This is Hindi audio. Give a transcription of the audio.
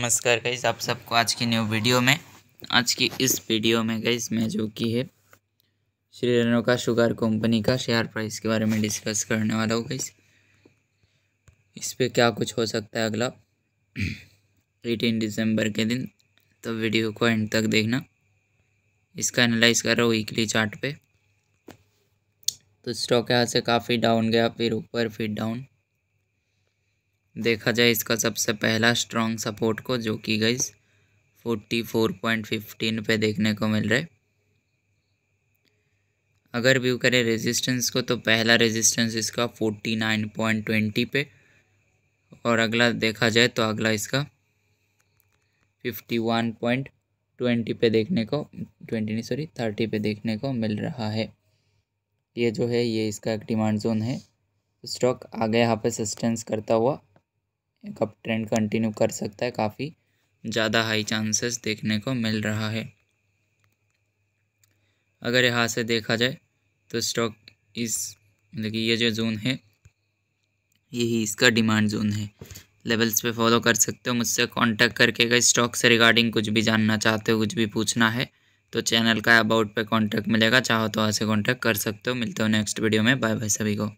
नमस्कार गईस आप सबको आज की न्यू वीडियो में आज की इस वीडियो में गईस मैं जो कि है श्री रेणुका शुगर कंपनी का शेयर प्राइस के बारे में डिस्कस करने वाला हूँ गईस इस पर क्या कुछ हो सकता है अगला एटीन दिसंबर के दिन तो वीडियो को एंड तक देखना इसका एनालाइज कर रहा हूँ वीकली चार्ट पे तो स्टॉक यहाँ से काफ़ी डाउन गया फिर ऊपर फिर डाउन देखा जाए इसका सबसे पहला स्ट्रॉन्ग सपोर्ट को जो कि गई फोर्टी फोर पॉइंट फिफ्टीन पे देखने को मिल रहा है अगर व्यू करें रेजिस्टेंस को तो पहला रेजिस्टेंस इसका फोर्टी नाइन पॉइंट ट्वेंटी पे और अगला देखा जाए तो अगला इसका फिफ्टी वन पॉइंट ट्वेंटी पे देखने को ट्वेंटी नहीं सॉरी थर्टी पे देखने को मिल रहा है ये जो है ये इसका एक डिमांड जोन है स्टॉक आगे यहाँ पे सस्टेंस करता हुआ कब ट्रेंड कंटिन्यू कर सकता है काफ़ी ज़्यादा हाई चांसेस देखने को मिल रहा है अगर यहाँ से देखा जाए तो स्टॉक इस मतलब ये जो जोन है यही इसका डिमांड जोन है लेवल्स पे फॉलो कर सकते हो मुझसे कांटेक्ट करके अगर स्टॉक से रिगार्डिंग कुछ भी जानना चाहते हो कुछ भी पूछना है तो चैनल का अबाउट पे कांटेक्ट मिलेगा चाहो तो वहाँ से कांटेक्ट कर सकते हो मिलते हो नेक्स्ट वीडियो में बाय बाय सभी को